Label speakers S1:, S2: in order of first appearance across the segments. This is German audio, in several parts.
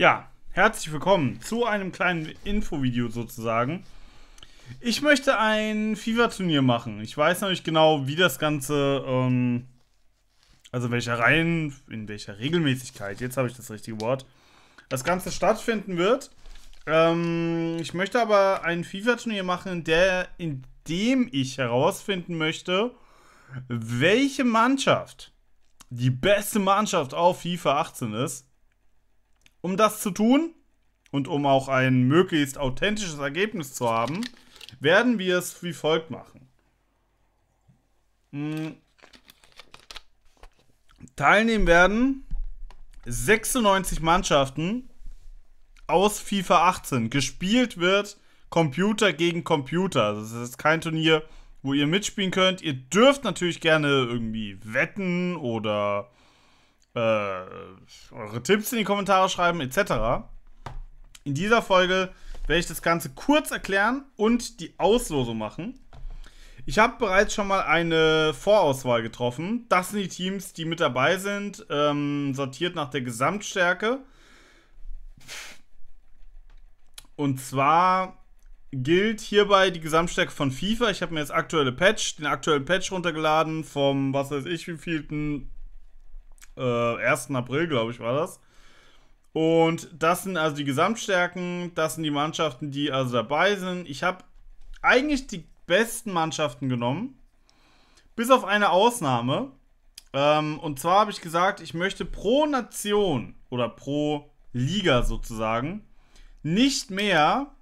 S1: Ja, herzlich willkommen zu einem kleinen Infovideo sozusagen. Ich möchte ein FIFA-Turnier machen. Ich weiß noch nicht genau, wie das Ganze, ähm, also welcher Reihen, in welcher Regelmäßigkeit, jetzt habe ich das richtige Wort, das Ganze stattfinden wird. Ähm, ich möchte aber ein FIFA-Turnier machen, der, in dem ich herausfinden möchte, welche Mannschaft die beste Mannschaft auf FIFA 18 ist um das zu tun und um auch ein möglichst authentisches Ergebnis zu haben, werden wir es wie folgt machen. Hm. Teilnehmen werden 96 Mannschaften aus FIFA 18. Gespielt wird Computer gegen Computer. Das also ist kein Turnier, wo ihr mitspielen könnt. Ihr dürft natürlich gerne irgendwie wetten oder äh, eure Tipps in die Kommentare schreiben, etc. In dieser Folge werde ich das Ganze kurz erklären und die Auslosung machen. Ich habe bereits schon mal eine Vorauswahl getroffen. Das sind die Teams, die mit dabei sind, ähm, sortiert nach der Gesamtstärke. Und zwar gilt hierbei die Gesamtstärke von FIFA. Ich habe mir jetzt aktuelle Patch, den aktuellen Patch runtergeladen vom, was weiß ich, wie wievielten äh, 1. April, glaube ich, war das. Und das sind also die Gesamtstärken, das sind die Mannschaften, die also dabei sind. Ich habe eigentlich die besten Mannschaften genommen, bis auf eine Ausnahme. Ähm, und zwar habe ich gesagt, ich möchte pro Nation oder pro Liga sozusagen nicht mehr.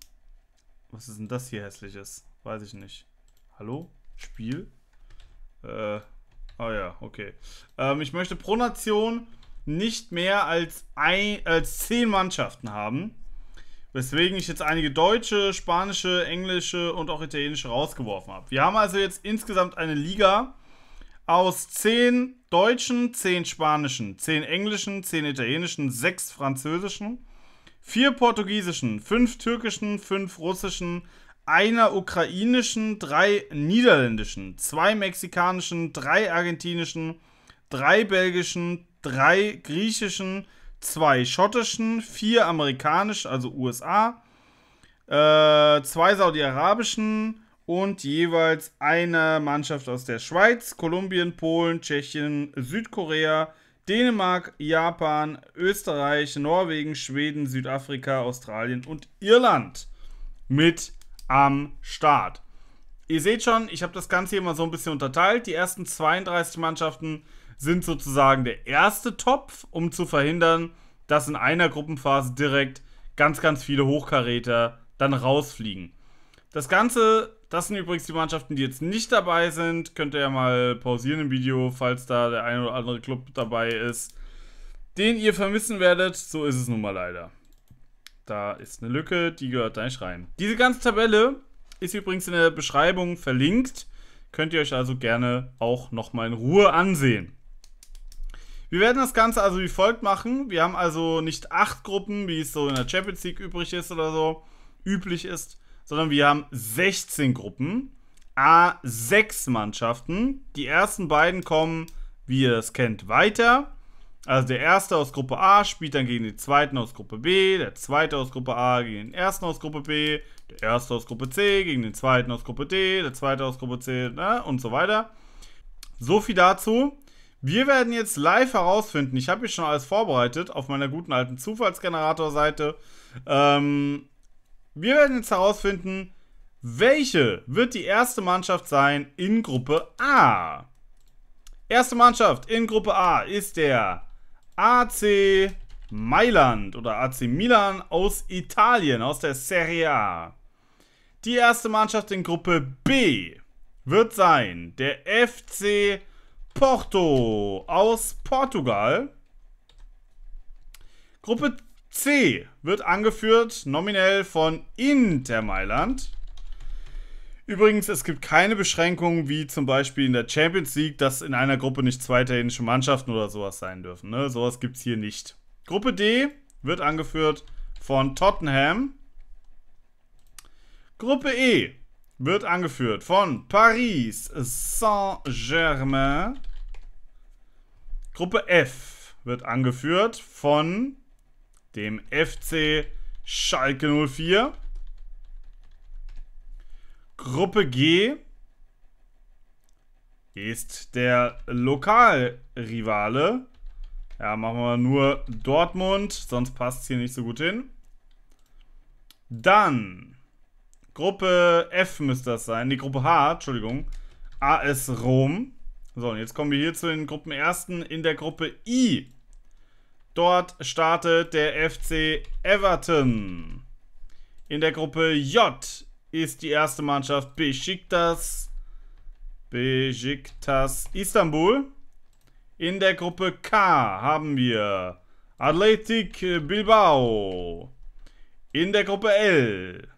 S1: Was ist denn das hier hässliches? Weiß ich nicht. Hallo? Spiel? Äh, Ah ja, okay. Ähm, ich möchte pro Nation nicht mehr als, ein, als zehn Mannschaften haben. Weswegen ich jetzt einige deutsche, spanische, englische und auch italienische rausgeworfen habe. Wir haben also jetzt insgesamt eine Liga aus zehn deutschen, zehn spanischen, zehn englischen, zehn italienischen, sechs französischen, vier portugiesischen, fünf türkischen, fünf russischen, einer ukrainischen, drei niederländischen, zwei mexikanischen, drei argentinischen, drei belgischen, drei griechischen, zwei schottischen, vier amerikanisch, also USA, äh, zwei saudi-arabischen und jeweils eine Mannschaft aus der Schweiz, Kolumbien, Polen, Tschechien, Südkorea, Dänemark, Japan, Österreich, Norwegen, Schweden, Südafrika, Australien und Irland mit am Start. Ihr seht schon, ich habe das Ganze hier mal so ein bisschen unterteilt. Die ersten 32 Mannschaften sind sozusagen der erste Topf, um zu verhindern, dass in einer Gruppenphase direkt ganz, ganz viele Hochkaräter dann rausfliegen. Das Ganze, das sind übrigens die Mannschaften, die jetzt nicht dabei sind. Könnt ihr ja mal pausieren im Video, falls da der eine oder andere Club dabei ist, den ihr vermissen werdet. So ist es nun mal leider da ist eine Lücke, die gehört da nicht rein. Diese ganze Tabelle ist übrigens in der Beschreibung verlinkt. Könnt ihr euch also gerne auch nochmal in Ruhe ansehen. Wir werden das Ganze also wie folgt machen. Wir haben also nicht acht Gruppen, wie es so in der Champions League übrig ist oder so, üblich ist, sondern wir haben 16 Gruppen, A6 Mannschaften. Die ersten beiden kommen, wie ihr es kennt, weiter. Also der erste aus Gruppe A spielt dann gegen den zweiten aus Gruppe B, der zweite aus Gruppe A gegen den ersten aus Gruppe B, der erste aus Gruppe C gegen den zweiten aus Gruppe D, der zweite aus Gruppe C ne, und so weiter. So viel dazu. Wir werden jetzt live herausfinden, ich habe hier schon alles vorbereitet auf meiner guten alten Zufallsgenerator-Seite. Ähm, wir werden jetzt herausfinden, welche wird die erste Mannschaft sein in Gruppe A. Erste Mannschaft in Gruppe A ist der AC Mailand oder AC Milan aus Italien, aus der Serie A. Die erste Mannschaft in Gruppe B wird sein der FC Porto aus Portugal. Gruppe C wird angeführt nominell von Inter Mailand. Übrigens, es gibt keine Beschränkungen wie zum Beispiel in der Champions League, dass in einer Gruppe nicht zwei italienische Mannschaften oder sowas sein dürfen. Ne? Sowas gibt es hier nicht. Gruppe D wird angeführt von Tottenham. Gruppe E wird angeführt von Paris Saint-Germain. Gruppe F wird angeführt von dem FC Schalke 04. Gruppe G ist der Lokalrivale. Ja, machen wir nur Dortmund, sonst passt es hier nicht so gut hin. Dann Gruppe F müsste das sein. Die nee, Gruppe H, Entschuldigung. AS Rom. So, und jetzt kommen wir hier zu den Gruppen Gruppenersten in der Gruppe I. Dort startet der FC Everton. In der Gruppe J ist die erste Mannschaft Besiktas. Besiktas Istanbul. In der Gruppe K haben wir Athletic Bilbao. In der Gruppe L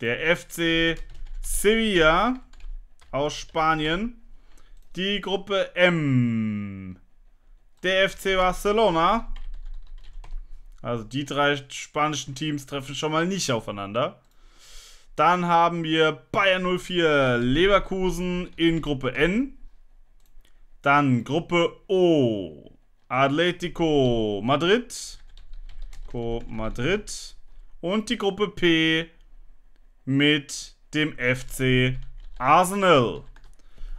S1: der FC Sevilla aus Spanien. Die Gruppe M der FC Barcelona. Also die drei spanischen Teams treffen schon mal nicht aufeinander. Dann haben wir Bayern 04 Leverkusen in Gruppe N. Dann Gruppe O Atletico Madrid. Madrid. Und die Gruppe P mit dem FC Arsenal.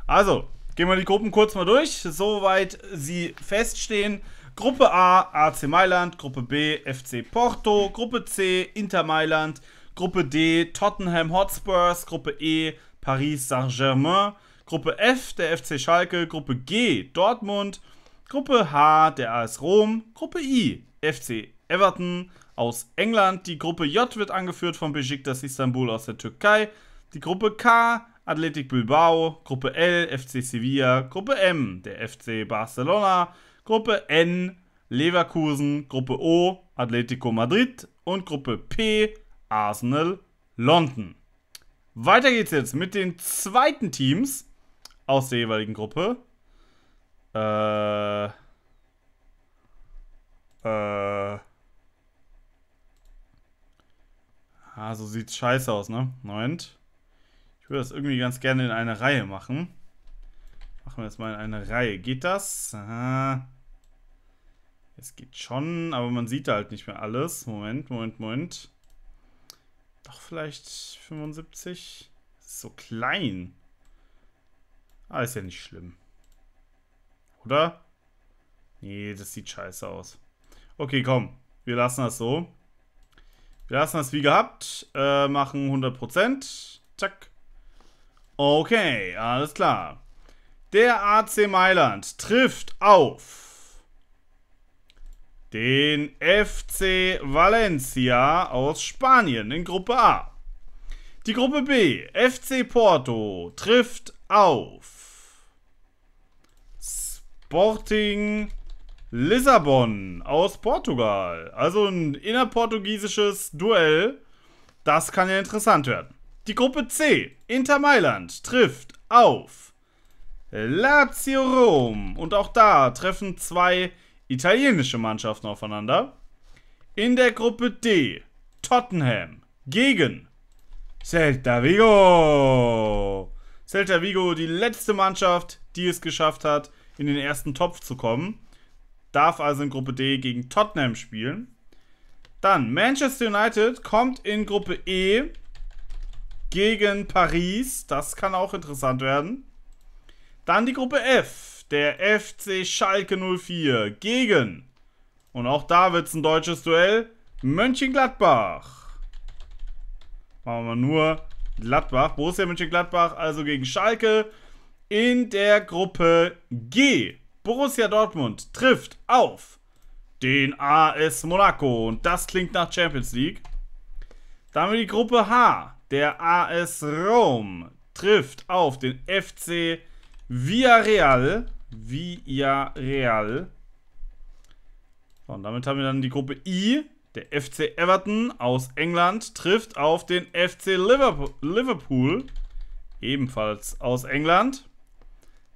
S1: Also, gehen wir die Gruppen kurz mal durch, soweit sie feststehen. Gruppe A, AC Mailand, Gruppe B, FC Porto, Gruppe C, Inter Mailand, Gruppe D Tottenham Hotspurs, Gruppe E Paris Saint-Germain, Gruppe F der FC Schalke, Gruppe G Dortmund, Gruppe H der AS Rom, Gruppe I FC Everton aus England, die Gruppe J wird angeführt von Besiktas Istanbul aus der Türkei, die Gruppe K Athletic Bilbao, Gruppe L FC Sevilla, Gruppe M der FC Barcelona, Gruppe N Leverkusen, Gruppe O Atletico Madrid und Gruppe P Arsenal London. Weiter geht's jetzt mit den zweiten Teams aus der jeweiligen Gruppe. Äh. Äh. Ah, so sieht's scheiße aus, ne? Moment. Ich würde das irgendwie ganz gerne in eine Reihe machen. Machen wir das mal in eine Reihe. Geht das? Aha. Es geht schon, aber man sieht da halt nicht mehr alles. Moment, Moment, Moment. Doch vielleicht 75? so klein. Ah, ist ja nicht schlimm. Oder? Nee, das sieht scheiße aus. Okay, komm. Wir lassen das so. Wir lassen das wie gehabt. Äh, machen 100%. Zack. Okay, alles klar. Der AC Mailand trifft auf den FC Valencia aus Spanien in Gruppe A. Die Gruppe B, FC Porto, trifft auf Sporting Lissabon aus Portugal. Also ein innerportugiesisches Duell. Das kann ja interessant werden. Die Gruppe C, Inter Mailand, trifft auf Lazio Rom. Und auch da treffen zwei italienische Mannschaften aufeinander. In der Gruppe D Tottenham gegen Celta Vigo. Celta Vigo, die letzte Mannschaft, die es geschafft hat, in den ersten Topf zu kommen, darf also in Gruppe D gegen Tottenham spielen. Dann Manchester United kommt in Gruppe E gegen Paris. Das kann auch interessant werden. Dann die Gruppe F der FC Schalke 04 gegen, und auch da wird es ein deutsches Duell, Mönchengladbach. Machen wir nur Gladbach. Borussia Mönchengladbach also gegen Schalke in der Gruppe G. Borussia Dortmund trifft auf den AS Monaco. Und das klingt nach Champions League. Dann haben wir die Gruppe H. Der AS Rom trifft auf den FC Villarreal. Villarreal. und damit haben wir dann die Gruppe I. Der FC Everton aus England trifft auf den FC Liverpool, ebenfalls aus England.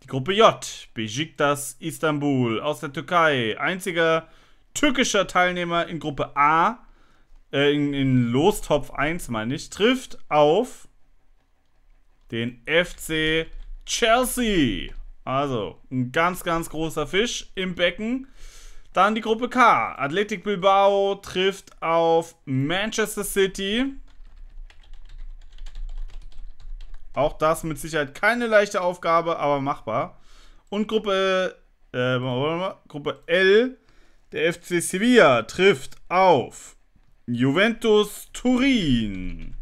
S1: Die Gruppe J, Besiktas Istanbul aus der Türkei, einziger türkischer Teilnehmer in Gruppe A, äh, in, in Lostopf 1 meine ich, trifft auf den FC Chelsea. Also, ein ganz, ganz großer Fisch im Becken. Dann die Gruppe K. Athletic Bilbao trifft auf Manchester City. Auch das mit Sicherheit keine leichte Aufgabe, aber machbar. Und Gruppe, äh, Gruppe L. Der FC Sevilla trifft auf Juventus Turin.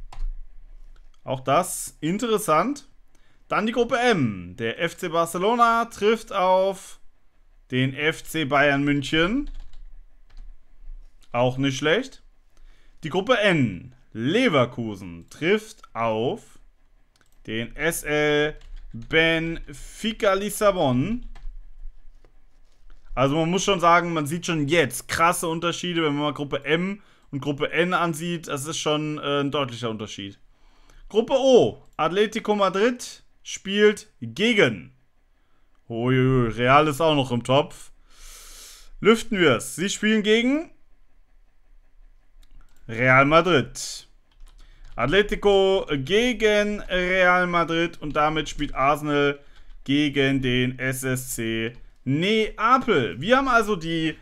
S1: Auch das interessant. Dann die Gruppe M. Der FC Barcelona trifft auf den FC Bayern München. Auch nicht schlecht. Die Gruppe N. Leverkusen trifft auf den SL Benfica Lissabon. Also man muss schon sagen, man sieht schon jetzt krasse Unterschiede, wenn man mal Gruppe M und Gruppe N ansieht. Das ist schon äh, ein deutlicher Unterschied. Gruppe O. Atletico Madrid spielt gegen. Uiuiui, Real ist auch noch im Topf. Lüften wir es. Sie spielen gegen Real Madrid. Atletico gegen Real Madrid und damit spielt Arsenal gegen den SSC Neapel. Wir haben also die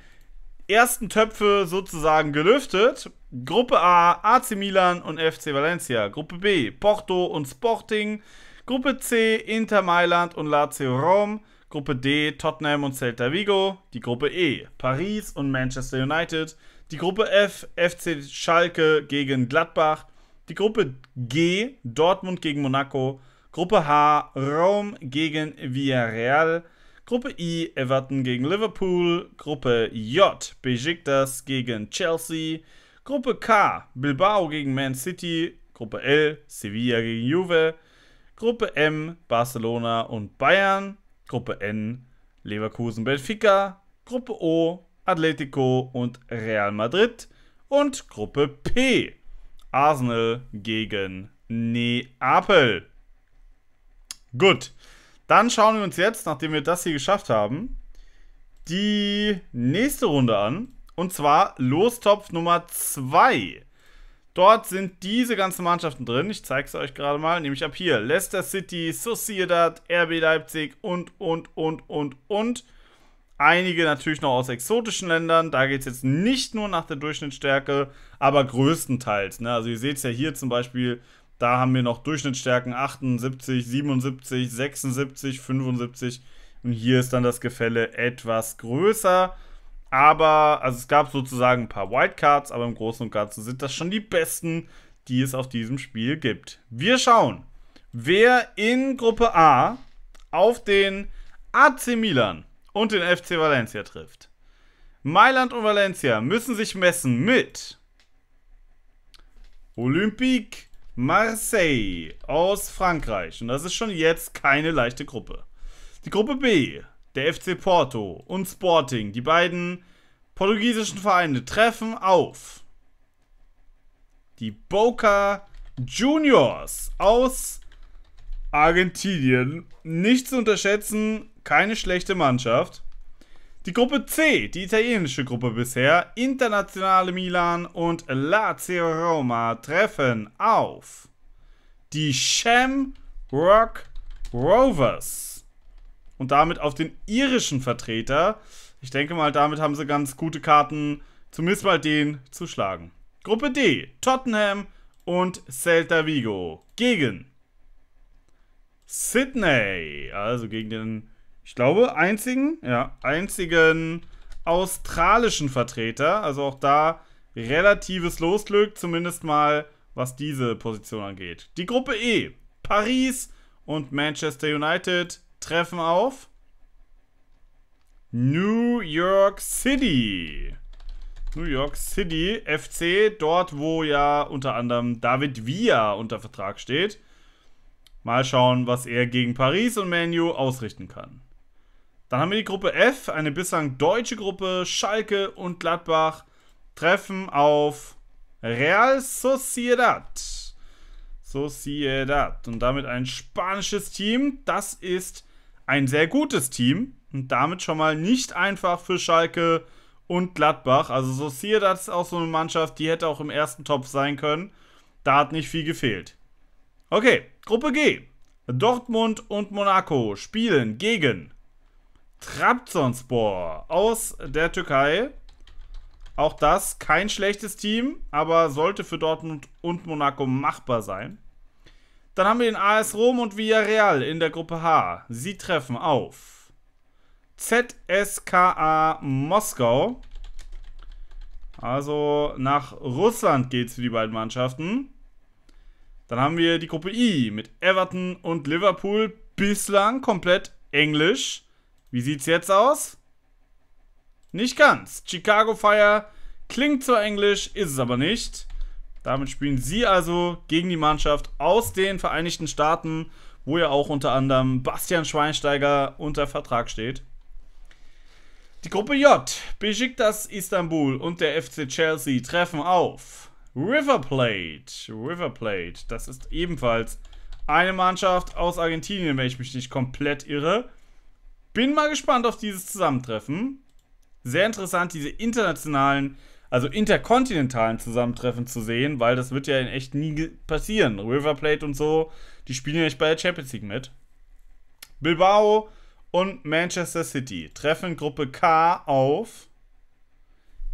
S1: ersten Töpfe sozusagen gelüftet. Gruppe A AC Milan und FC Valencia. Gruppe B Porto und Sporting. Gruppe C Inter Mailand und Lazio Rom. Gruppe D Tottenham und Celta Vigo. Die Gruppe E Paris und Manchester United. Die Gruppe F FC Schalke gegen Gladbach. Die Gruppe G Dortmund gegen Monaco. Gruppe H Rom gegen Villarreal. Gruppe I Everton gegen Liverpool. Gruppe J Besiktas gegen Chelsea. Gruppe K Bilbao gegen Man City. Gruppe L Sevilla gegen Juve. Gruppe M Barcelona und Bayern, Gruppe N Leverkusen, Benfica, Gruppe O Atletico und Real Madrid und Gruppe P Arsenal gegen Neapel. Gut, dann schauen wir uns jetzt, nachdem wir das hier geschafft haben, die nächste Runde an. Und zwar Lostopf Nummer 2. Dort sind diese ganzen Mannschaften drin. Ich zeige es euch gerade mal, nämlich ab hier. Leicester City, Sociedad, RB Leipzig und, und, und, und, und. Einige natürlich noch aus exotischen Ländern. Da geht es jetzt nicht nur nach der Durchschnittsstärke, aber größtenteils. Ne? Also ihr seht es ja hier zum Beispiel, da haben wir noch Durchschnittsstärken 78, 77, 76, 75. Und hier ist dann das Gefälle etwas größer. Aber, also es gab sozusagen ein paar Wildcards, aber im Großen und Ganzen sind das schon die besten, die es auf diesem Spiel gibt. Wir schauen, wer in Gruppe A auf den AC Milan und den FC Valencia trifft. Mailand und Valencia müssen sich messen mit Olympique Marseille aus Frankreich. Und das ist schon jetzt keine leichte Gruppe. Die Gruppe B der FC Porto und Sporting, die beiden portugiesischen Vereine, treffen auf die Boca Juniors aus Argentinien. Nicht zu unterschätzen, keine schlechte Mannschaft. Die Gruppe C, die italienische Gruppe bisher, Internationale Milan und Lazio Roma treffen auf die Shamrock Rovers und damit auf den irischen Vertreter. Ich denke mal, damit haben sie ganz gute Karten, zumindest mal den zu schlagen. Gruppe D, Tottenham und Celta Vigo gegen Sydney, also gegen den, ich glaube, einzigen, ja, einzigen australischen Vertreter. Also auch da relatives Losglück, zumindest mal was diese Position angeht. Die Gruppe E, Paris und Manchester United treffen auf New York City. New York City FC, dort wo ja unter anderem David Villa unter Vertrag steht. Mal schauen, was er gegen Paris und Manu ausrichten kann. Dann haben wir die Gruppe F, eine bislang deutsche Gruppe. Schalke und Gladbach treffen auf Real Sociedad. Sociedad. Und damit ein spanisches Team. Das ist ein sehr gutes Team und damit schon mal nicht einfach für Schalke und Gladbach. Also so das ist auch so eine Mannschaft, die hätte auch im ersten Topf sein können. Da hat nicht viel gefehlt. Okay, Gruppe G. Dortmund und Monaco spielen gegen Trabzonspor aus der Türkei. Auch das kein schlechtes Team, aber sollte für Dortmund und Monaco machbar sein. Dann haben wir den AS Rom und Villarreal in der Gruppe H. Sie treffen auf ZSKA Moskau. Also nach Russland geht es für die beiden Mannschaften. Dann haben wir die Gruppe I mit Everton und Liverpool. Bislang komplett englisch. Wie sieht es jetzt aus? Nicht ganz. Chicago Fire klingt zwar englisch, ist es aber nicht. Damit spielen sie also gegen die Mannschaft aus den Vereinigten Staaten, wo ja auch unter anderem Bastian Schweinsteiger unter Vertrag steht. Die Gruppe J, Besiktas Istanbul und der FC Chelsea treffen auf River Plate. River Plate, das ist ebenfalls eine Mannschaft aus Argentinien, wenn ich mich nicht komplett irre. Bin mal gespannt auf dieses Zusammentreffen. Sehr interessant, diese internationalen also interkontinentalen Zusammentreffen zu sehen, weil das wird ja in echt nie passieren. River Plate und so, die spielen ja nicht bei der Champions League mit. Bilbao und Manchester City treffen Gruppe K auf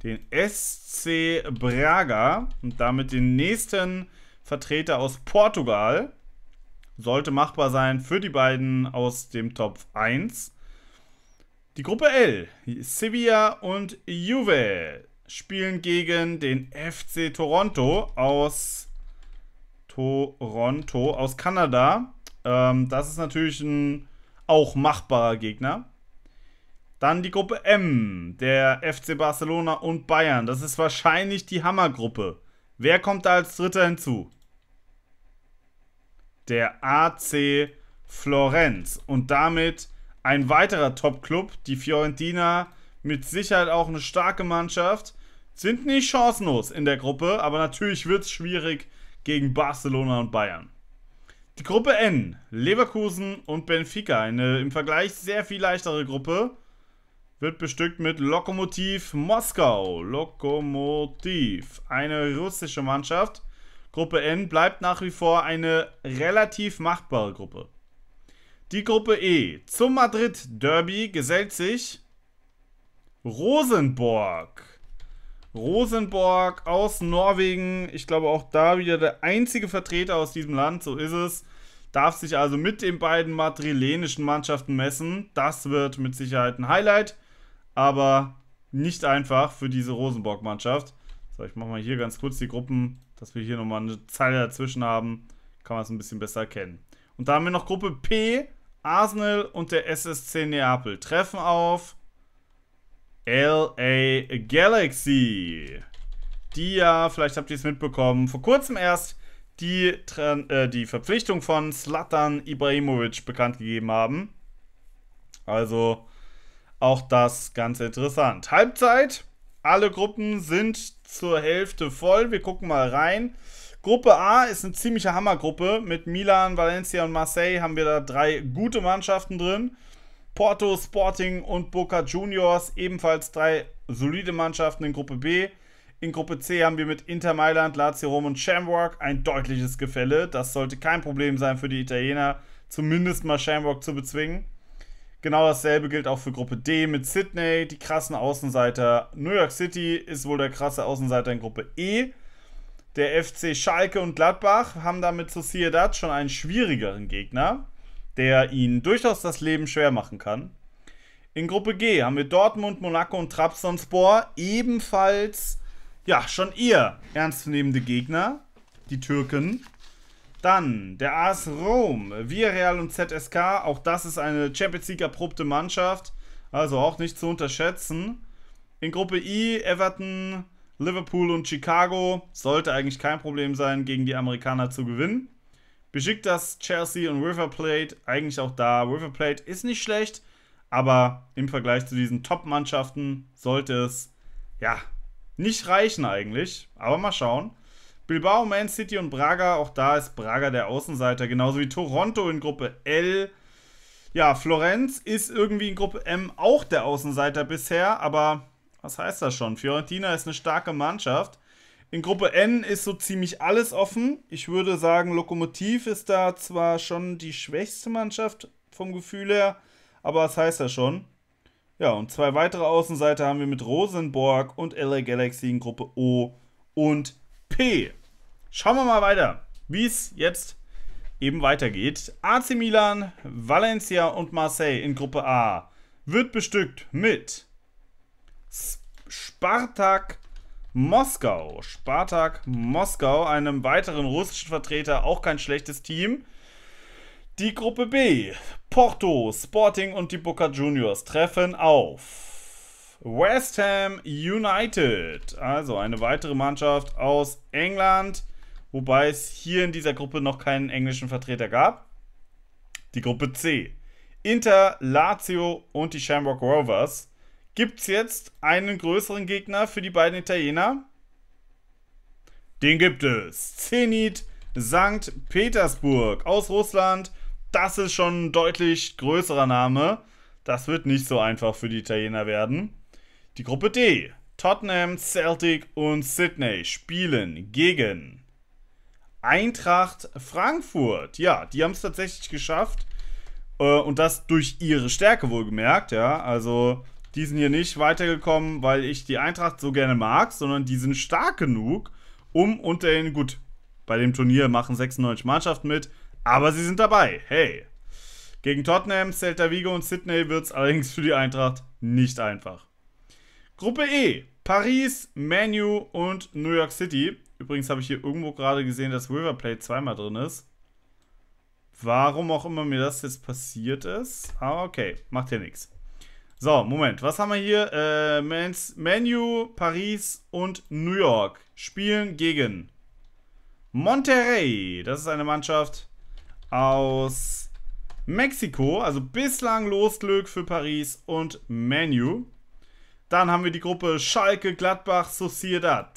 S1: den SC Braga und damit den nächsten Vertreter aus Portugal. Sollte machbar sein für die beiden aus dem Topf 1. Die Gruppe L, Sevilla und Juve spielen gegen den FC Toronto aus Toronto aus Kanada. Ähm, das ist natürlich ein auch machbarer Gegner. Dann die Gruppe M, der FC Barcelona und Bayern. Das ist wahrscheinlich die Hammergruppe. Wer kommt da als Dritter hinzu? Der AC Florenz. Und damit ein weiterer Top-Club, die Fiorentina. Mit Sicherheit auch eine starke Mannschaft. Sind nicht chancenlos in der Gruppe, aber natürlich wird es schwierig gegen Barcelona und Bayern. Die Gruppe N, Leverkusen und Benfica, eine im Vergleich sehr viel leichtere Gruppe, wird bestückt mit Lokomotiv Moskau. Lokomotiv, eine russische Mannschaft. Gruppe N bleibt nach wie vor eine relativ machbare Gruppe. Die Gruppe E, zum Madrid Derby gesellt sich Rosenborg. Rosenborg aus Norwegen. Ich glaube auch da wieder der einzige Vertreter aus diesem Land, so ist es. Darf sich also mit den beiden madrilenischen Mannschaften messen. Das wird mit Sicherheit ein Highlight, aber nicht einfach für diese Rosenborg-Mannschaft. So, ich mache mal hier ganz kurz die Gruppen, dass wir hier nochmal eine Zeile dazwischen haben. Kann man es ein bisschen besser erkennen. Und da haben wir noch Gruppe P. Arsenal und der SSC Neapel treffen auf. LA Galaxy. Die ja, vielleicht habt ihr es mitbekommen, vor kurzem erst die, äh, die Verpflichtung von Slatan Ibrahimovic bekannt gegeben haben. Also auch das ganz interessant. Halbzeit. Alle Gruppen sind zur Hälfte voll. Wir gucken mal rein. Gruppe A ist eine ziemliche Hammergruppe. Mit Milan, Valencia und Marseille haben wir da drei gute Mannschaften drin. Porto, Sporting und Boca Juniors, ebenfalls drei solide Mannschaften in Gruppe B. In Gruppe C haben wir mit Inter Mailand, Lazio Rom und Shamrock ein deutliches Gefälle. Das sollte kein Problem sein für die Italiener, zumindest mal Shamrock zu bezwingen. Genau dasselbe gilt auch für Gruppe D mit Sydney, die krassen Außenseiter. New York City ist wohl der krasse Außenseiter in Gruppe E. Der FC Schalke und Gladbach haben damit zu Ciudad schon einen schwierigeren Gegner der ihnen durchaus das Leben schwer machen kann. In Gruppe G haben wir Dortmund, Monaco und Trabzonspor ebenfalls ja schon ihr ernstzunehmende Gegner, die Türken. Dann der AS Rom, Villarreal und ZSK. Auch das ist eine Champions League erprobte Mannschaft, also auch nicht zu unterschätzen. In Gruppe I Everton, Liverpool und Chicago sollte eigentlich kein Problem sein, gegen die Amerikaner zu gewinnen beschickt das Chelsea und River Plate, eigentlich auch da. River Plate ist nicht schlecht, aber im Vergleich zu diesen Top-Mannschaften sollte es, ja, nicht reichen eigentlich. Aber mal schauen. Bilbao, Man City und Braga, auch da ist Braga der Außenseiter, genauso wie Toronto in Gruppe L. Ja, Florenz ist irgendwie in Gruppe M auch der Außenseiter bisher, aber was heißt das schon? Fiorentina ist eine starke Mannschaft. In Gruppe N ist so ziemlich alles offen. Ich würde sagen, Lokomotiv ist da zwar schon die schwächste Mannschaft vom Gefühl her, aber das heißt ja schon. Ja, und zwei weitere Außenseiter haben wir mit Rosenborg und LA Galaxy in Gruppe O und P. Schauen wir mal weiter, wie es jetzt eben weitergeht. AC Milan, Valencia und Marseille in Gruppe A wird bestückt mit Spartak Moskau. Spartak Moskau, einem weiteren russischen Vertreter, auch kein schlechtes Team. Die Gruppe B, Porto, Sporting und die Boca Juniors treffen auf West Ham United. Also eine weitere Mannschaft aus England, wobei es hier in dieser Gruppe noch keinen englischen Vertreter gab. Die Gruppe C, Inter, Lazio und die Shamrock Rovers gibt es jetzt einen größeren Gegner für die beiden Italiener? Den gibt es. Zenit St. Petersburg aus Russland. Das ist schon ein deutlich größerer Name. Das wird nicht so einfach für die Italiener werden. Die Gruppe D. Tottenham, Celtic und Sydney spielen gegen Eintracht Frankfurt. Ja, die haben es tatsächlich geschafft. Äh, und das durch ihre Stärke wohlgemerkt. Ja, also die sind hier nicht weitergekommen, weil ich die Eintracht so gerne mag, sondern die sind stark genug, um unter den, gut, bei dem Turnier machen 96 Mannschaften mit, aber sie sind dabei. Hey. Gegen Tottenham, Celta Vigo und Sydney wird es allerdings für die Eintracht nicht einfach. Gruppe E. Paris, Manu und New York City. Übrigens habe ich hier irgendwo gerade gesehen, dass River Plate zweimal drin ist. Warum auch immer mir das jetzt passiert ist. Aber ah, okay. Macht ja nichts. So, Moment. Was haben wir hier? Äh, Menu, Paris und New York spielen gegen Monterrey. Das ist eine Mannschaft aus Mexiko. Also bislang Losglück für Paris und Menu. Dann haben wir die Gruppe Schalke, Gladbach, Sociedad.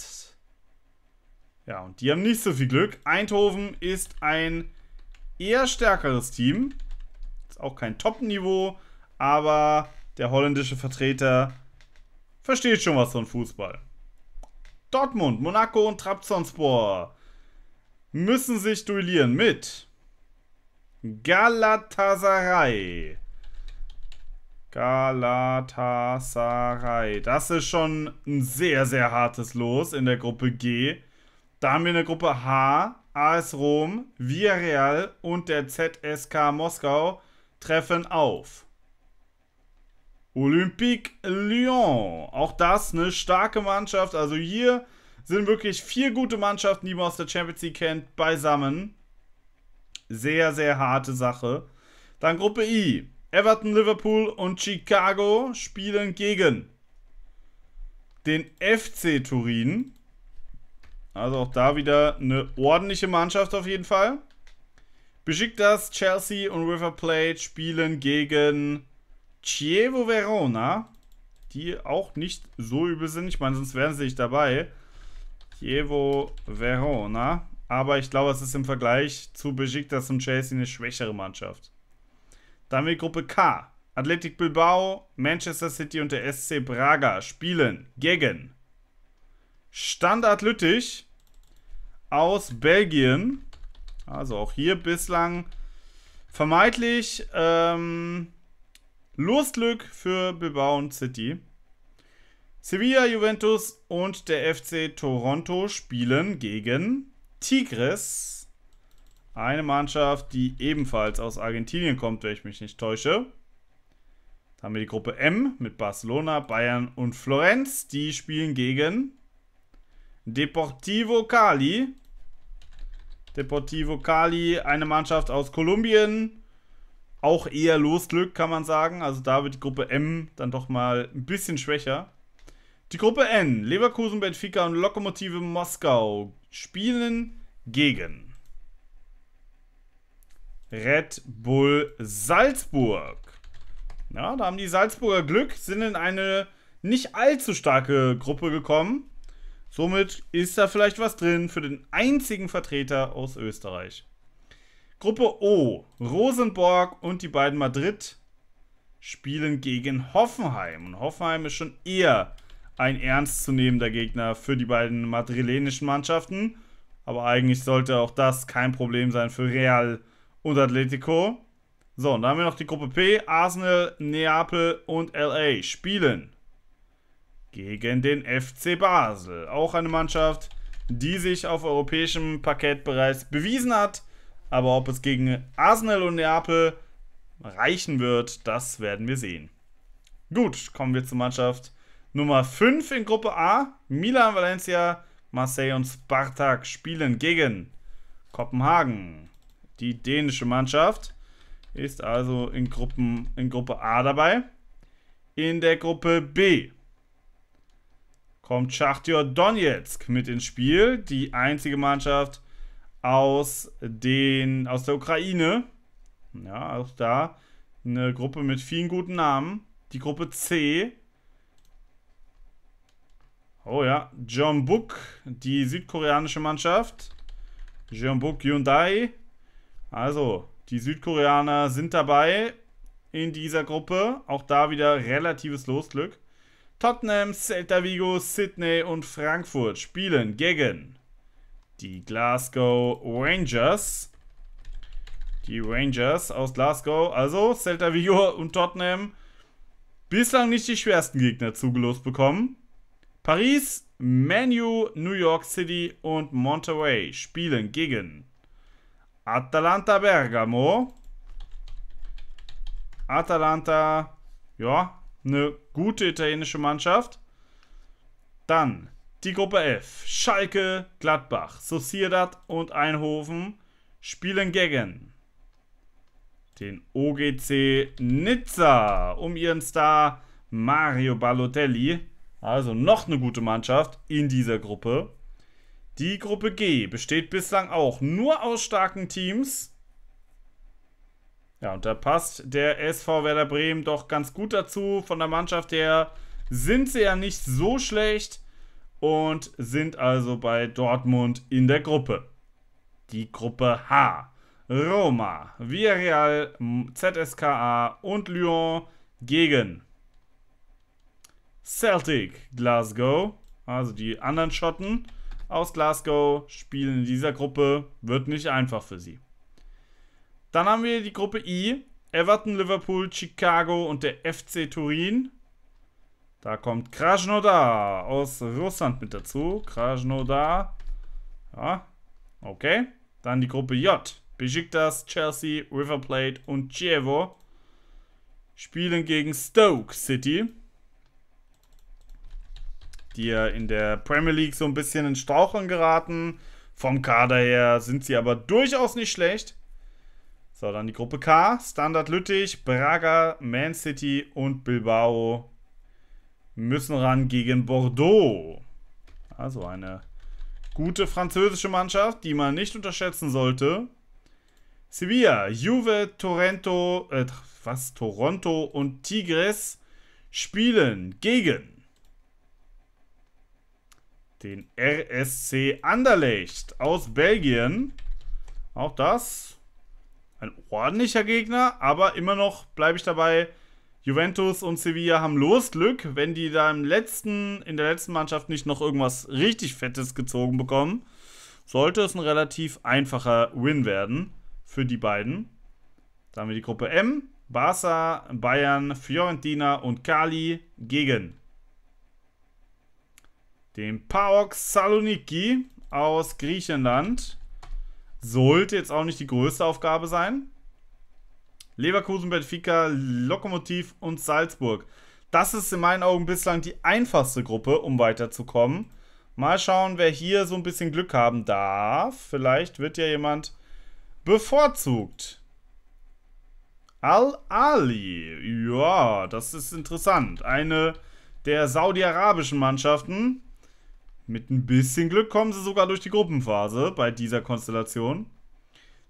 S1: Ja, und die haben nicht so viel Glück. Eindhoven ist ein eher stärkeres Team. Ist auch kein Top-Niveau, aber der holländische Vertreter, versteht schon was von Fußball. Dortmund, Monaco und Trabzonspor müssen sich duellieren mit Galatasaray. Galatasaray. Das ist schon ein sehr, sehr hartes Los in der Gruppe G. Da haben wir in der Gruppe H, AS Rom, Villarreal und der ZSK Moskau treffen auf. Olympique Lyon. Auch das eine starke Mannschaft. Also hier sind wirklich vier gute Mannschaften, die man aus der Champions League kennt, beisammen. Sehr, sehr harte Sache. Dann Gruppe I. Everton, Liverpool und Chicago spielen gegen den FC Turin. Also auch da wieder eine ordentliche Mannschaft auf jeden Fall. Besiktas, Chelsea und River Plate spielen gegen Chievo Verona, die auch nicht so übel sind. Ich meine, sonst wären sie nicht dabei. Chievo Verona. Aber ich glaube, es ist im Vergleich zu Besiktas und Chelsea eine schwächere Mannschaft. Dann wir Gruppe K. Athletic Bilbao, Manchester City und der SC Braga spielen gegen Standard Lüttich aus Belgien. Also auch hier bislang vermeintlich ähm, Losglück für Bilbao und City. Sevilla, Juventus und der FC Toronto spielen gegen Tigres. Eine Mannschaft, die ebenfalls aus Argentinien kommt, wenn ich mich nicht täusche. Dann haben wir die Gruppe M mit Barcelona, Bayern und Florenz. Die spielen gegen Deportivo Cali. Deportivo Cali, eine Mannschaft aus Kolumbien auch eher Losglück, kann man sagen. Also da wird die Gruppe M dann doch mal ein bisschen schwächer. Die Gruppe N, Leverkusen, Benfica und Lokomotive Moskau spielen gegen Red Bull Salzburg. Ja, da haben die Salzburger Glück, sind in eine nicht allzu starke Gruppe gekommen. Somit ist da vielleicht was drin für den einzigen Vertreter aus Österreich. Gruppe O. Rosenborg und die beiden Madrid spielen gegen Hoffenheim. Und Hoffenheim ist schon eher ein ernstzunehmender Gegner für die beiden madrilenischen Mannschaften. Aber eigentlich sollte auch das kein Problem sein für Real und Atletico. So, und dann haben wir noch die Gruppe P. Arsenal, Neapel und LA spielen gegen den FC Basel. Auch eine Mannschaft, die sich auf europäischem Parkett bereits bewiesen hat aber ob es gegen Arsenal und Neapel reichen wird, das werden wir sehen. Gut, kommen wir zur Mannschaft Nummer 5 in Gruppe A. Milan, Valencia, Marseille und Spartak spielen gegen Kopenhagen. Die dänische Mannschaft ist also in, Gruppen, in Gruppe A dabei. In der Gruppe B kommt Schachtyor Donetsk mit ins Spiel. Die einzige Mannschaft, aus, den, aus der Ukraine. Ja, auch da eine Gruppe mit vielen guten Namen. Die Gruppe C. Oh ja, Jeonbuk, die südkoreanische Mannschaft. Jeonbuk Hyundai. Also, die Südkoreaner sind dabei in dieser Gruppe. Auch da wieder relatives Losglück. Tottenham, Celta Vigo, Sydney und Frankfurt spielen gegen die Glasgow Rangers. Die Rangers aus Glasgow, also Celta Vigo und Tottenham, bislang nicht die schwersten Gegner zugelost bekommen. Paris, Manu, New York City und Monterey spielen gegen Atalanta Bergamo. Atalanta, ja, eine gute italienische Mannschaft. Dann die Gruppe F. Schalke, Gladbach, Sociedad und Einhofen spielen gegen den OGC Nizza um ihren Star Mario Balotelli. Also noch eine gute Mannschaft in dieser Gruppe. Die Gruppe G besteht bislang auch nur aus starken Teams. Ja, und da passt der SV Werder Bremen doch ganz gut dazu. Von der Mannschaft her sind sie ja nicht so schlecht und sind also bei Dortmund in der Gruppe. Die Gruppe H. Roma, Villarreal, ZSKA und Lyon gegen Celtic Glasgow, also die anderen Schotten aus Glasgow spielen in dieser Gruppe, wird nicht einfach für sie. Dann haben wir die Gruppe I, Everton, Liverpool, Chicago und der FC Turin. Da kommt Krasnodar aus Russland mit dazu. Krasnodar. Ja, okay. Dann die Gruppe J. Besiktas, Chelsea, River Plate und Chievo spielen gegen Stoke City. Die ja in der Premier League so ein bisschen in Straucheln geraten. Vom Kader her sind sie aber durchaus nicht schlecht. So, dann die Gruppe K. Standard Lüttich, Braga, Man City und Bilbao müssen ran gegen Bordeaux. Also eine gute französische Mannschaft, die man nicht unterschätzen sollte. Sevilla, Juve, Toronto, äh, was, Toronto und Tigres spielen gegen den RSC Anderlecht aus Belgien. Auch das ein ordentlicher Gegner, aber immer noch bleibe ich dabei, Juventus und Sevilla haben Losglück, wenn die da im letzten, in der letzten Mannschaft nicht noch irgendwas richtig Fettes gezogen bekommen. Sollte es ein relativ einfacher Win werden für die beiden. Da haben wir die Gruppe M. Barca, Bayern, Fiorentina und Kali gegen den PAOK Saloniki aus Griechenland. Sollte jetzt auch nicht die größte Aufgabe sein. Leverkusen, Benfica, Lokomotiv und Salzburg. Das ist in meinen Augen bislang die einfachste Gruppe, um weiterzukommen. Mal schauen, wer hier so ein bisschen Glück haben darf. Vielleicht wird ja jemand bevorzugt. Al-Ali. Ja, das ist interessant. Eine der saudi-arabischen Mannschaften. Mit ein bisschen Glück kommen sie sogar durch die Gruppenphase bei dieser Konstellation.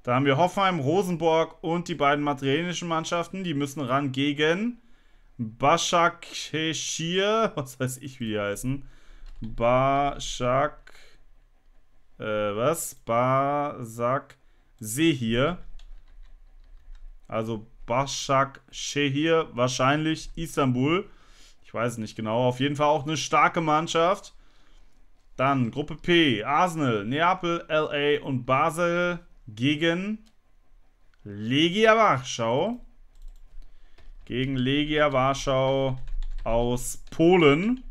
S1: Da haben wir Hoffenheim, Rosenborg und die beiden materialischen Mannschaften. Die müssen ran gegen Bashak Başakşehir. Was weiß ich, wie die heißen. Bashak. Äh, was? Basak Sehir. Also Bashak Shehir, wahrscheinlich Istanbul. Ich weiß es nicht genau. Auf jeden Fall auch eine starke Mannschaft. Dann Gruppe P, Arsenal, Neapel, LA und Basel gegen Legia Warschau. Gegen Legia Warschau aus Polen.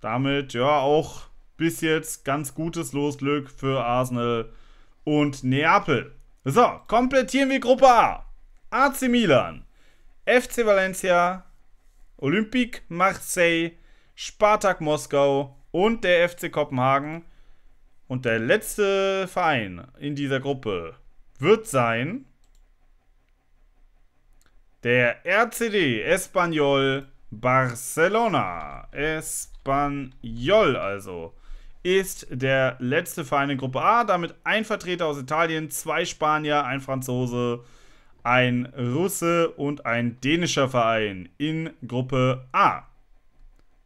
S1: Damit ja auch bis jetzt ganz gutes Losglück für Arsenal und Neapel. So, komplettieren wir Gruppe A. AC Milan, FC Valencia, Olympique Marseille, Spartak Moskau und der FC Kopenhagen. Und der letzte Verein in dieser Gruppe wird sein der RCD Espanyol Barcelona. Espanyol also ist der letzte Verein in Gruppe A. Damit ein Vertreter aus Italien, zwei Spanier, ein Franzose, ein Russe und ein dänischer Verein in Gruppe A.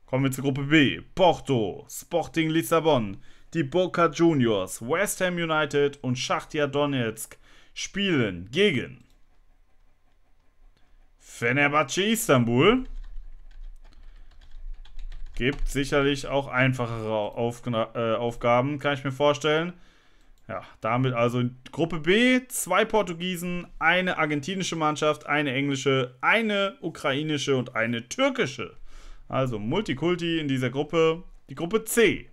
S1: Kommen wir zur Gruppe B. Porto, Sporting Lissabon, die Boca Juniors, West Ham United und Schachtja Donetsk spielen gegen Fenerbahce Istanbul. Gibt sicherlich auch einfachere Auf äh, Aufgaben, kann ich mir vorstellen. Ja, damit also Gruppe B, zwei Portugiesen, eine argentinische Mannschaft, eine englische, eine ukrainische und eine türkische. Also Multikulti in dieser Gruppe, die Gruppe C.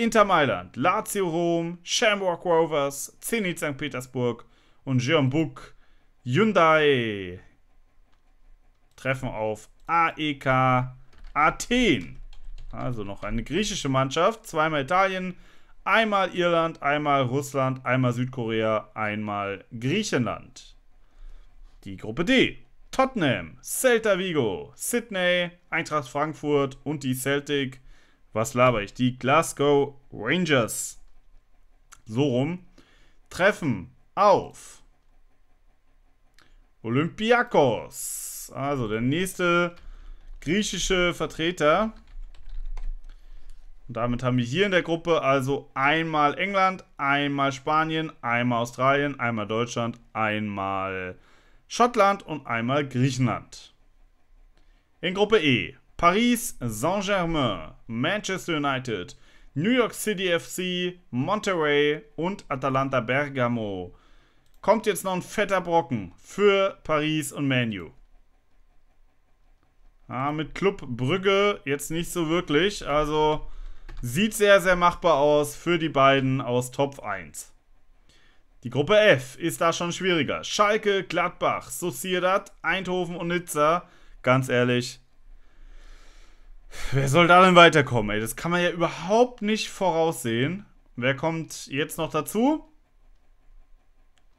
S1: Inter Mailand, Lazio Rom, Shamrock Rovers, Zenit St. Petersburg und Jeonbuk Hyundai treffen auf AEK Athen. Also noch eine griechische Mannschaft, zweimal Italien, einmal Irland, einmal Russland, einmal Südkorea, einmal Griechenland. Die Gruppe D. Tottenham, Celta Vigo, Sydney, Eintracht Frankfurt und die Celtic was laber ich? Die Glasgow Rangers. So rum. Treffen auf Olympiakos. Also der nächste griechische Vertreter. Und damit haben wir hier in der Gruppe also einmal England, einmal Spanien, einmal Australien, einmal Deutschland, einmal Schottland und einmal Griechenland. In Gruppe E Paris Saint-Germain, Manchester United, New York City FC, Monterey und Atalanta Bergamo. Kommt jetzt noch ein fetter Brocken für Paris und Manu. Ja, mit Club Brügge jetzt nicht so wirklich. Also sieht sehr, sehr machbar aus für die beiden aus Top 1. Die Gruppe F ist da schon schwieriger. Schalke, Gladbach, Sociedad, Eindhoven und Nizza. Ganz ehrlich, Wer soll da denn weiterkommen, ey? Das kann man ja überhaupt nicht voraussehen. Wer kommt jetzt noch dazu?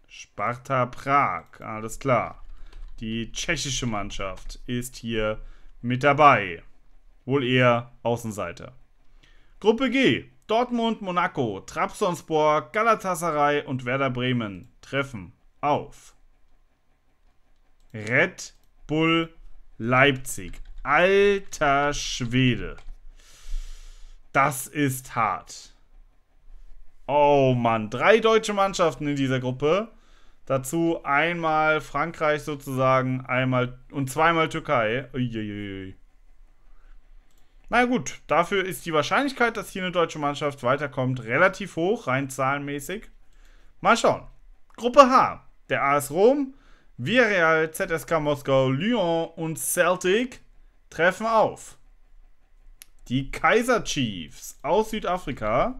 S1: Sparta Prag, alles klar. Die tschechische Mannschaft ist hier mit dabei. Wohl eher Außenseiter. Gruppe G. Dortmund, Monaco, Trabzonspor, Galatasaray und Werder Bremen treffen auf Red Bull Leipzig. Alter Schwede. Das ist hart. Oh Mann, drei deutsche Mannschaften in dieser Gruppe. Dazu einmal Frankreich sozusagen, einmal und zweimal Türkei. Uiuiui. Na gut, dafür ist die Wahrscheinlichkeit, dass hier eine deutsche Mannschaft weiterkommt, relativ hoch, rein zahlenmäßig. Mal schauen. Gruppe H. Der AS Rom, Villarreal, ZSK Moskau, Lyon und Celtic treffen auf. Die Kaiser Chiefs aus Südafrika.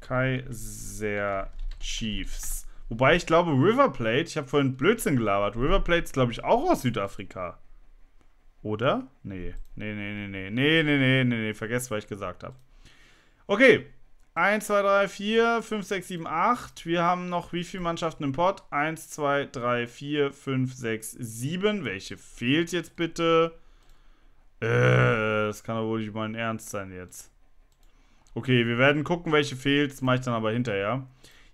S1: Kaiser Chiefs. Wobei ich glaube, River Plate, ich habe vorhin Blödsinn gelabert. River Plate ist, glaube ich, auch aus Südafrika. Oder? Nee. Nee, nee, nee, nee. Nee, nee, nee, nee, nee. Vergesst, was ich gesagt habe. Okay. 1, 2, 3, 4, 5, 6, 7, 8. Wir haben noch wie viele Mannschaften im Pot? 1, 2, 3, 4, 5, 6, 7. Welche fehlt jetzt bitte? Äh, das kann doch wohl nicht mein Ernst sein jetzt. Okay, wir werden gucken, welche fehlt. Das mache ich dann aber hinterher.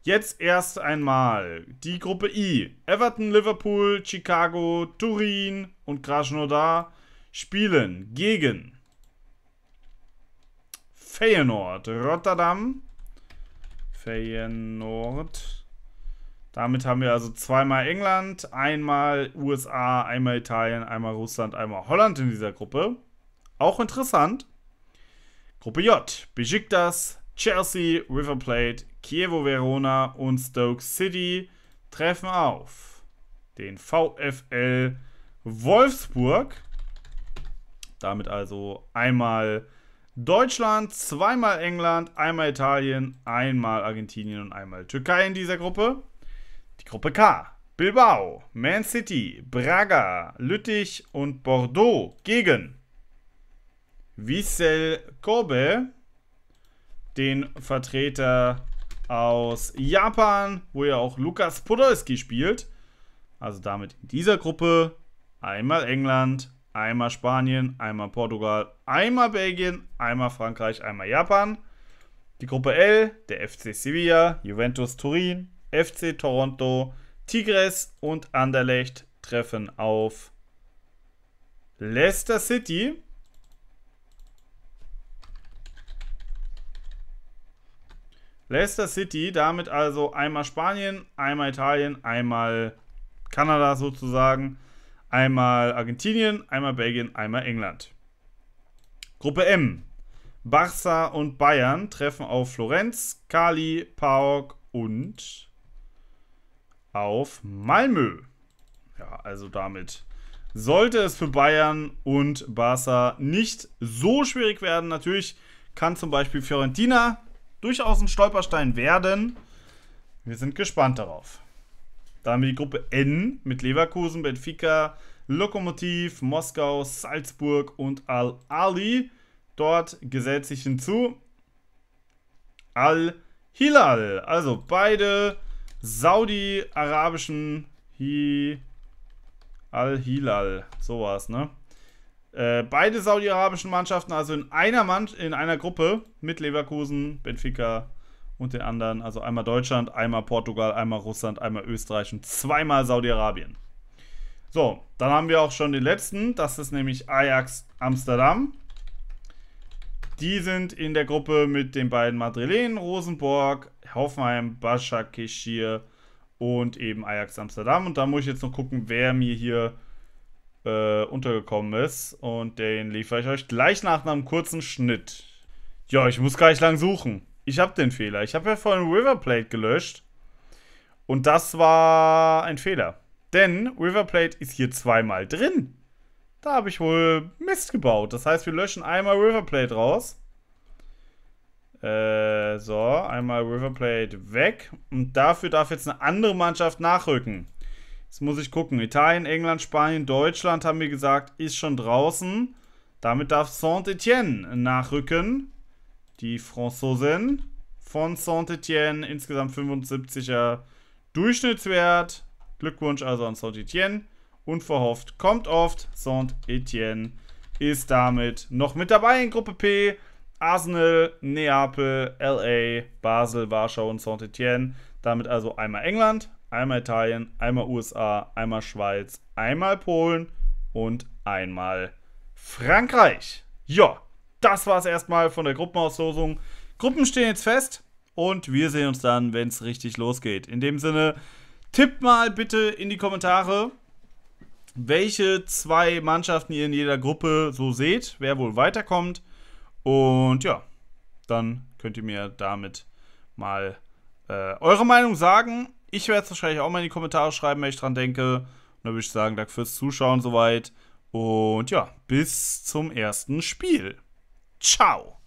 S1: Jetzt erst einmal die Gruppe I. Everton, Liverpool, Chicago, Turin und Krasnodar spielen gegen Feyenoord, Rotterdam, Feyenoord, damit haben wir also zweimal England, einmal USA, einmal Italien, einmal Russland, einmal Holland in dieser Gruppe. Auch interessant. Gruppe J. Besiktas, Chelsea, River Plate, Chievo Verona und Stoke City treffen auf den VfL Wolfsburg. Damit also einmal Deutschland, zweimal England, einmal Italien, einmal Argentinien und einmal Türkei in dieser Gruppe. Die Gruppe K. Bilbao, Man City, Braga, Lüttich und Bordeaux gegen Wiesel Kobe, den Vertreter aus Japan, wo ja auch Lukas Podolski spielt. Also damit in dieser Gruppe einmal England, einmal Spanien, einmal Portugal, einmal Belgien, einmal Frankreich, einmal Japan. Die Gruppe L, der FC Sevilla, Juventus Turin, FC Toronto, Tigres und Anderlecht treffen auf Leicester City. Leicester City, damit also einmal Spanien, einmal Italien, einmal Kanada sozusagen, einmal Argentinien, einmal Belgien, einmal England. Gruppe M. Barça und Bayern treffen auf Florenz, Cali, Paok und auf Malmö. Ja, also damit sollte es für Bayern und Barca nicht so schwierig werden. Natürlich kann zum Beispiel Fiorentina durchaus ein Stolperstein werden. Wir sind gespannt darauf. Da haben wir die Gruppe N mit Leverkusen, Benfica, Lokomotiv, Moskau, Salzburg und Al-Ali. Dort gesetzt sich hinzu Al-Hilal. Also beide Saudi-arabischen Al-Hilal. So war es, ne? Äh, beide saudi-arabischen Mannschaften, also in einer, Mann in einer Gruppe mit Leverkusen, Benfica und den anderen. Also einmal Deutschland, einmal Portugal, einmal Russland, einmal Österreich und zweimal Saudi-Arabien. So, dann haben wir auch schon den letzten. Das ist nämlich Ajax Amsterdam. Die sind in der Gruppe mit den beiden Madrilen, Rosenborg, Hoffenheim, Başakşehir und eben Ajax Amsterdam. Und da muss ich jetzt noch gucken, wer mir hier äh, untergekommen ist. Und den liefere ich euch gleich nach einem kurzen Schnitt. Ja, ich muss gar nicht lang suchen. Ich habe den Fehler. Ich habe ja vorhin River Plate gelöscht. Und das war ein Fehler. Denn River Plate ist hier zweimal drin. Da habe ich wohl Mist gebaut. Das heißt, wir löschen einmal River Plate raus. Äh, so, einmal River Plate weg. Und dafür darf jetzt eine andere Mannschaft nachrücken. Jetzt muss ich gucken. Italien, England, Spanien, Deutschland haben wir gesagt, ist schon draußen. Damit darf saint étienne nachrücken. Die Franzosen von saint étienne Insgesamt 75er Durchschnittswert. Glückwunsch also an saint étienne Unverhofft kommt oft. saint étienne ist damit noch mit dabei in Gruppe P. Arsenal, Neapel, LA, Basel, Warschau und saint étienne Damit also einmal England, einmal Italien, einmal USA, einmal Schweiz, einmal Polen und einmal Frankreich. Ja, das war es erstmal von der Gruppenauslosung. Gruppen stehen jetzt fest und wir sehen uns dann, wenn es richtig losgeht. In dem Sinne, tippt mal bitte in die Kommentare, welche zwei Mannschaften ihr in jeder Gruppe so seht, wer wohl weiterkommt. Und ja, dann könnt ihr mir damit mal äh, eure Meinung sagen. Ich werde es wahrscheinlich auch mal in die Kommentare schreiben, wenn ich dran denke. Und dann würde ich sagen, danke fürs Zuschauen soweit. Und ja, bis zum ersten Spiel. Ciao.